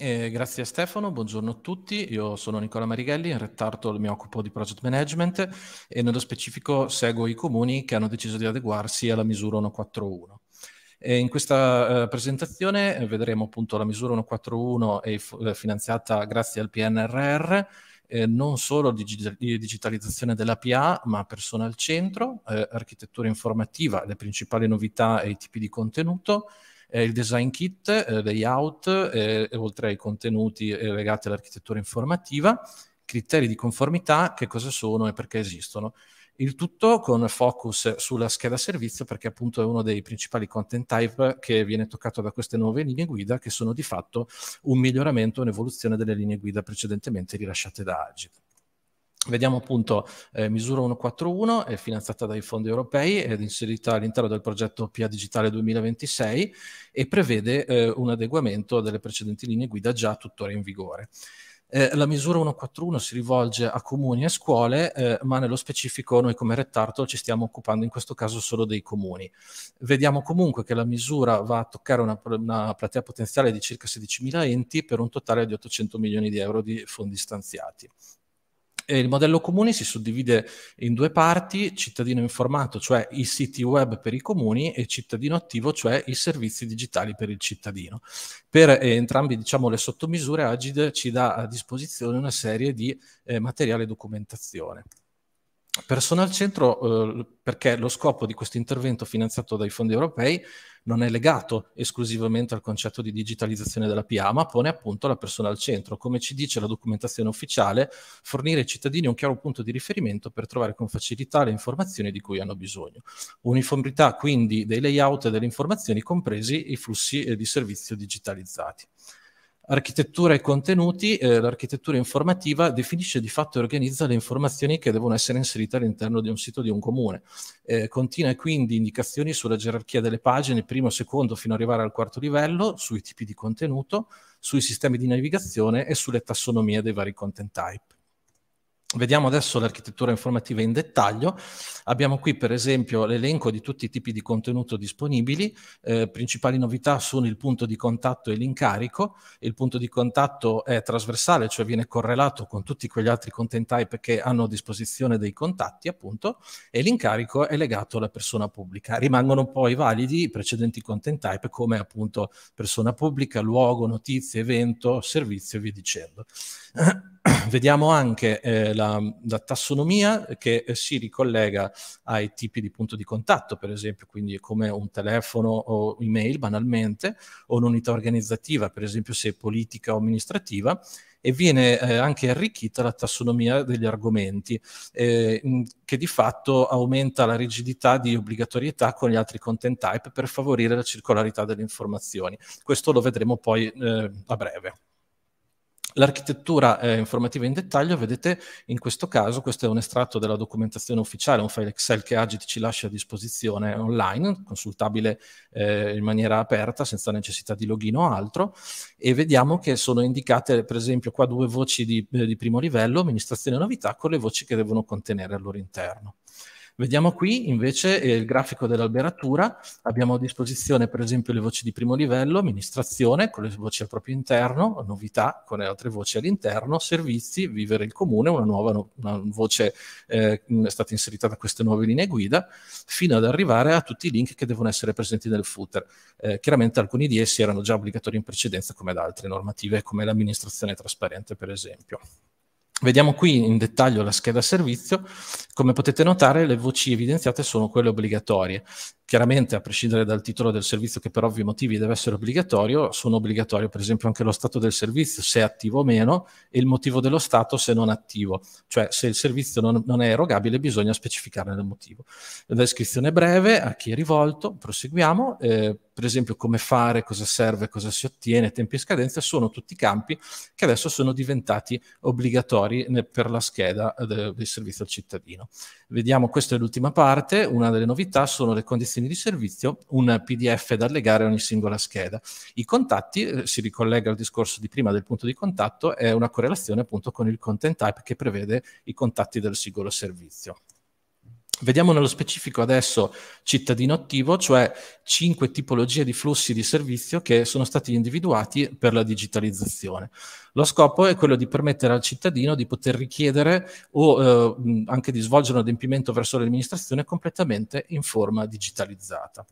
Eh, grazie Stefano, buongiorno a tutti. Io sono Nicola Marighelli, in retardo mi occupo di project management e nello specifico seguo i comuni che hanno deciso di adeguarsi alla misura 141. E in questa eh, presentazione eh, vedremo appunto la misura 141 è eh, finanziata grazie al PNRR, eh, non solo digi di digitalizzazione dell'APA, ma persona al centro, eh, architettura informativa, le principali novità e i tipi di contenuto eh, il design kit, eh, layout, eh, oltre ai contenuti eh, legati all'architettura informativa, criteri di conformità, che cosa sono e perché esistono. Il tutto con focus sulla scheda servizio perché appunto è uno dei principali content type che viene toccato da queste nuove linee guida che sono di fatto un miglioramento, un'evoluzione delle linee guida precedentemente rilasciate da Agile. Vediamo appunto eh, misura 141, è finanziata dai fondi europei ed inserita all'interno del progetto PIA Digitale 2026 e prevede eh, un adeguamento delle precedenti linee guida già tuttora in vigore. Eh, la misura 141 si rivolge a comuni e scuole, eh, ma nello specifico noi come Rettarto ci stiamo occupando in questo caso solo dei comuni. Vediamo comunque che la misura va a toccare una, una platea potenziale di circa 16.000 enti per un totale di 800 milioni di euro di fondi stanziati. E il modello comune si suddivide in due parti, cittadino informato, cioè i siti web per i comuni, e cittadino attivo, cioè i servizi digitali per il cittadino. Per eh, entrambi diciamo, le sottomisure, Agid ci dà a disposizione una serie di eh, materiale e documentazione. Persona al centro eh, perché lo scopo di questo intervento finanziato dai fondi europei non è legato esclusivamente al concetto di digitalizzazione della PA, ma pone appunto la persona al centro. Come ci dice la documentazione ufficiale, fornire ai cittadini un chiaro punto di riferimento per trovare con facilità le informazioni di cui hanno bisogno. Uniformità quindi dei layout e delle informazioni, compresi i flussi eh, di servizio digitalizzati. Architettura e contenuti, eh, l'architettura informativa definisce di fatto e organizza le informazioni che devono essere inserite all'interno di un sito di un comune. Eh, contiene quindi indicazioni sulla gerarchia delle pagine, primo, secondo, fino ad arrivare al quarto livello, sui tipi di contenuto, sui sistemi di navigazione e sulle tassonomie dei vari content type. Vediamo adesso l'architettura informativa in dettaglio. Abbiamo qui per esempio l'elenco di tutti i tipi di contenuto disponibili. Eh, principali novità sono il punto di contatto e l'incarico. Il punto di contatto è trasversale, cioè viene correlato con tutti quegli altri content type che hanno a disposizione dei contatti, appunto, e l'incarico è legato alla persona pubblica. Rimangono poi validi i precedenti content type come appunto persona pubblica, luogo, notizie, evento, servizio e via dicendo. Vediamo anche eh, la, la tassonomia che eh, si ricollega ai tipi di punto di contatto, per esempio, quindi come un telefono o email banalmente, o un'unità organizzativa, per esempio se politica o amministrativa, e viene eh, anche arricchita la tassonomia degli argomenti, eh, che di fatto aumenta la rigidità di obbligatorietà con gli altri content type per favorire la circolarità delle informazioni. Questo lo vedremo poi eh, a breve. L'architettura eh, informativa in dettaglio, vedete in questo caso, questo è un estratto della documentazione ufficiale, un file Excel che Agit ci lascia a disposizione online, consultabile eh, in maniera aperta, senza necessità di login o altro, e vediamo che sono indicate per esempio qua due voci di, eh, di primo livello, amministrazione e novità, con le voci che devono contenere al loro interno. Vediamo qui invece il grafico dell'alberatura, abbiamo a disposizione per esempio le voci di primo livello, amministrazione con le voci al proprio interno, novità con le altre voci all'interno, servizi, vivere il comune, una nuova una voce eh, è stata inserita da queste nuove linee guida, fino ad arrivare a tutti i link che devono essere presenti nel footer. Eh, chiaramente alcuni di essi erano già obbligatori in precedenza come ad altre normative come l'amministrazione trasparente per esempio. Vediamo qui in dettaglio la scheda servizio. Come potete notare, le voci evidenziate sono quelle obbligatorie. Chiaramente, a prescindere dal titolo del servizio, che per ovvi motivi deve essere obbligatorio, sono obbligatorio per esempio anche lo stato del servizio, se è attivo o meno, e il motivo dello stato se non attivo. Cioè, se il servizio non, non è erogabile, bisogna specificarne il motivo. La descrizione breve, a chi è rivolto, proseguiamo. Eh, per esempio come fare, cosa serve, cosa si ottiene, tempi e scadenze, sono tutti campi che adesso sono diventati obbligatori per la scheda eh, del servizio al cittadino. Vediamo, questa è l'ultima parte, una delle novità sono le condizioni di servizio, un PDF da allegare a ogni singola scheda. I contatti, eh, si ricollega al discorso di prima del punto di contatto, è una correlazione appunto con il content type che prevede i contatti del singolo servizio. Vediamo nello specifico adesso cittadino attivo, cioè cinque tipologie di flussi di servizio che sono stati individuati per la digitalizzazione. Lo scopo è quello di permettere al cittadino di poter richiedere o eh, anche di svolgere un adempimento verso l'amministrazione completamente in forma digitalizzata.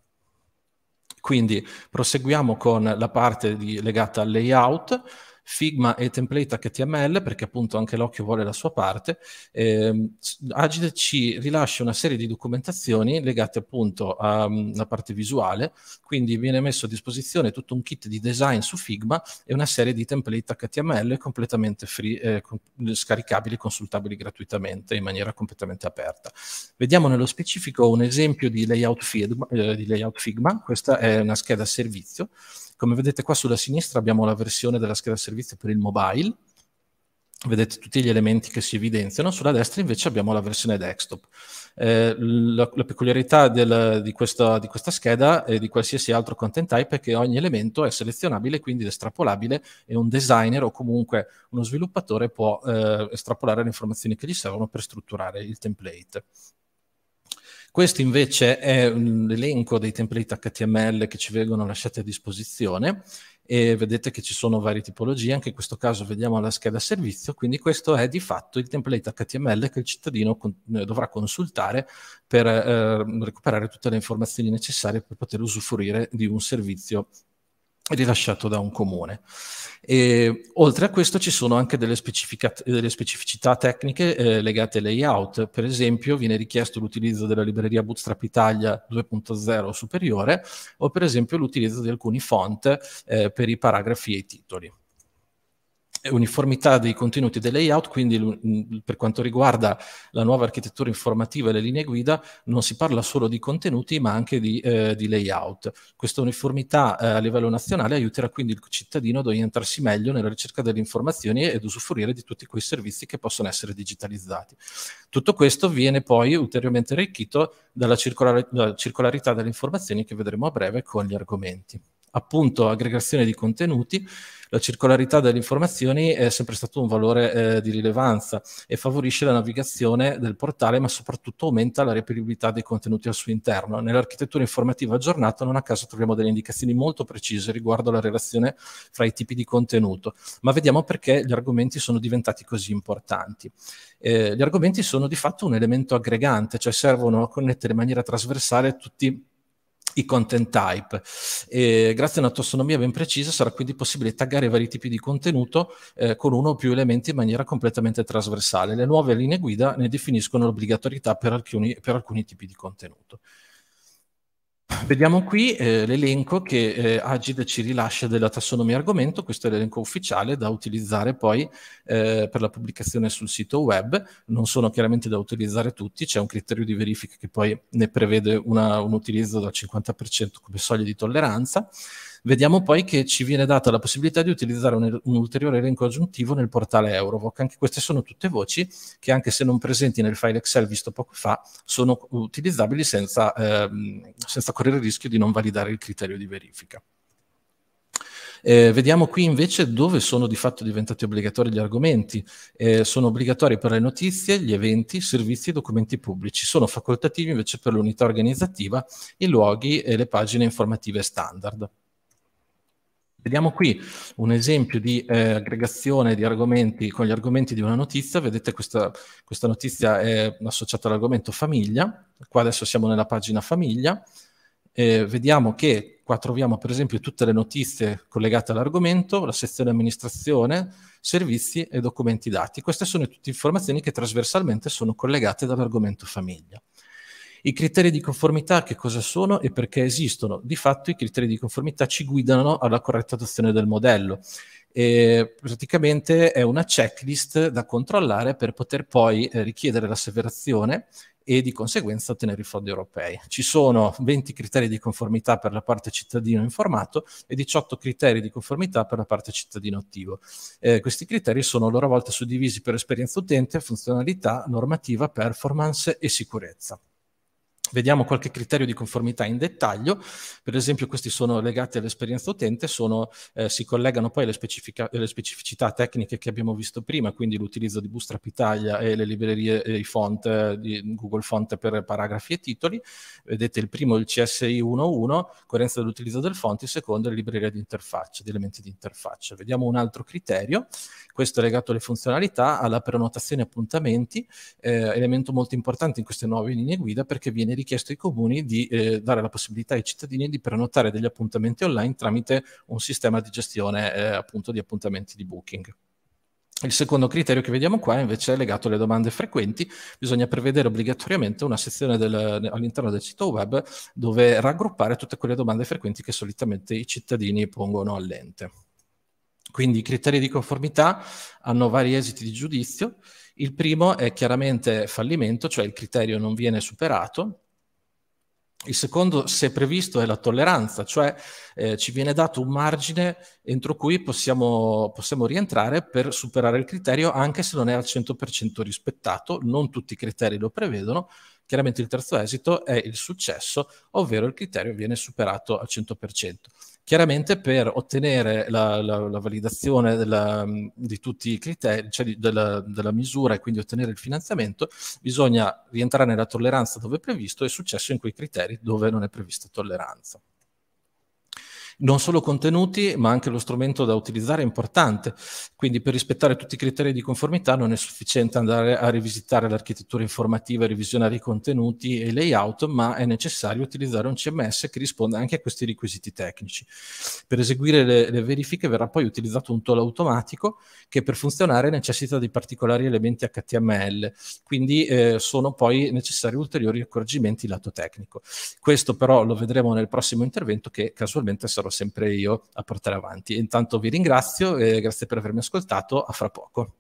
Quindi proseguiamo con la parte di, legata al layout Figma e template HTML, perché appunto anche l'occhio vuole la sua parte, eh, Agile ci rilascia una serie di documentazioni legate appunto alla mm, parte visuale, quindi viene messo a disposizione tutto un kit di design su Figma e una serie di template HTML completamente free, eh, scaricabili consultabili gratuitamente in maniera completamente aperta. Vediamo nello specifico un esempio di layout Figma, eh, di layout Figma. questa è una scheda servizio come vedete qua sulla sinistra abbiamo la versione della scheda servizio per il mobile, vedete tutti gli elementi che si evidenziano, sulla destra invece abbiamo la versione desktop. Eh, la, la, peculiarità del, di, questa, di, questa, scheda e di qualsiasi altro content type è che ogni elemento è selezionabile, quindi estrapolabile e un designer o comunque uno sviluppatore può eh, estrapolare le informazioni che gli servono per strutturare il template. Questo invece è un elenco dei template HTML che ci vengono lasciati a disposizione e vedete che ci sono varie tipologie, anche in questo caso vediamo la scheda servizio, quindi questo è di fatto il template HTML che il cittadino con eh, dovrà consultare per eh, recuperare tutte le informazioni necessarie per poter usufruire di un servizio rilasciato da un comune. E, oltre a questo ci sono anche delle, delle specificità tecniche eh, legate ai layout, per esempio viene richiesto l'utilizzo della libreria Bootstrap Italia 2.0 superiore o per esempio l'utilizzo di alcuni font eh, per i paragrafi e i titoli. Eh, uniformità dei contenuti e dei layout, quindi mm, per quanto riguarda la nuova architettura informativa e le linee guida non si parla solo di contenuti ma anche di, eh, di layout. Questa uniformità eh, a livello nazionale aiuterà quindi il cittadino ad orientarsi meglio nella ricerca delle informazioni ed usufruire di tutti quei servizi che possono essere digitalizzati. Tutto questo viene poi ulteriormente arricchito dalla circolarità delle informazioni che vedremo a breve con gli argomenti appunto aggregazione di contenuti, la circolarità delle informazioni è sempre stato un valore eh, di rilevanza e favorisce la navigazione del portale, ma soprattutto aumenta la reperibilità dei contenuti al suo interno. Nell'architettura informativa aggiornata non a caso troviamo delle indicazioni molto precise riguardo alla relazione fra i tipi di contenuto, ma vediamo perché gli argomenti sono diventati così importanti. Eh, gli argomenti sono di fatto un elemento aggregante, cioè servono a connettere in maniera trasversale tutti i i content type. E grazie a una tassonomia ben precisa sarà quindi possibile taggare vari tipi di contenuto eh, con uno o più elementi in maniera completamente trasversale. Le nuove linee guida ne definiscono l'obbligatorietà per alcuni, per alcuni tipi di contenuto. Vediamo qui eh, l'elenco che eh, Agid ci rilascia della tassonomia argomento, questo è l'elenco ufficiale da utilizzare poi eh, per la pubblicazione sul sito web, non sono chiaramente da utilizzare tutti, c'è un criterio di verifica che poi ne prevede una, un utilizzo del 50% come soglia di tolleranza. Vediamo poi che ci viene data la possibilità di utilizzare un, un ulteriore elenco aggiuntivo nel portale Eurovoc. Anche queste sono tutte voci che, anche se non presenti nel file Excel visto poco fa, sono utilizzabili senza, ehm, senza correre il rischio di non validare il criterio di verifica. Eh, vediamo qui invece dove sono di fatto diventati obbligatori gli argomenti. Eh, sono obbligatori per le notizie, gli eventi, i servizi e i documenti pubblici. Sono facoltativi invece per l'unità organizzativa, i luoghi e le pagine informative standard. Vediamo qui un esempio di eh, aggregazione di argomenti con gli argomenti di una notizia. Vedete questa, questa notizia è associata all'argomento famiglia. Qua adesso siamo nella pagina famiglia. Eh, vediamo che qua troviamo per esempio tutte le notizie collegate all'argomento, la sezione amministrazione, servizi e documenti dati. Queste sono tutte informazioni che trasversalmente sono collegate dall'argomento famiglia. I criteri di conformità che cosa sono e perché esistono? Di fatto i criteri di conformità ci guidano alla corretta adozione del modello. E praticamente è una checklist da controllare per poter poi eh, richiedere l'asseverazione e di conseguenza ottenere i fondi europei. Ci sono 20 criteri di conformità per la parte cittadino informato e 18 criteri di conformità per la parte cittadino attivo. Eh, questi criteri sono a loro volta suddivisi per esperienza utente, funzionalità, normativa, performance e sicurezza. Vediamo qualche criterio di conformità in dettaglio, per esempio questi sono legati all'esperienza utente, sono, eh, si collegano poi alle, alle, specificità tecniche che abbiamo visto prima, quindi l'utilizzo di Bootstrap Italia e le librerie e i font eh, di Google Font per paragrafi e titoli. Vedete il primo il CSI 1.1, coerenza dell'utilizzo del font, il secondo è la libreria di interfaccia, di elementi di interfaccia. Vediamo un altro criterio, questo è legato alle funzionalità, alla prenotazione appuntamenti, eh, elemento molto importante in queste nuove linee guida perché viene richiesto ai comuni di eh, dare la possibilità ai cittadini di prenotare degli appuntamenti online tramite un sistema di gestione eh, appunto di appuntamenti di booking. Il secondo criterio che vediamo qua invece è legato alle domande frequenti, bisogna prevedere obbligatoriamente una sezione del, all'interno del sito web dove raggruppare tutte quelle domande frequenti che solitamente i cittadini pongono all'ente. Quindi i criteri di conformità hanno vari esiti di giudizio. Il primo è chiaramente fallimento, cioè il criterio non viene superato, il secondo, se previsto, è la tolleranza, cioè eh, ci viene dato un margine entro cui possiamo, possiamo, rientrare per superare il criterio anche se non è al 100% rispettato, non tutti i criteri lo prevedono, Chiaramente il terzo esito è il successo, ovvero il criterio viene superato al 100%. Chiaramente per ottenere la, la, la validazione della, di tutti i criteri, cioè della, della, misura e quindi ottenere il finanziamento, bisogna rientrare nella tolleranza dove è previsto e successo in quei criteri dove non è prevista tolleranza non solo contenuti, ma anche lo strumento da utilizzare è importante. Quindi per rispettare tutti i criteri di conformità non è sufficiente andare a rivisitare l'architettura informativa, revisionare i contenuti e i layout, ma è necessario utilizzare un CMS che risponda anche a questi requisiti tecnici. Per eseguire le, le verifiche verrà poi utilizzato un tool automatico che per funzionare necessita di particolari elementi HTML, quindi eh, sono poi necessari ulteriori accorgimenti lato tecnico. Questo però lo vedremo nel prossimo intervento che casualmente sarà sarò sempre io a portare avanti. Intanto vi ringrazio, grazie per avermi ascoltato, a fra poco.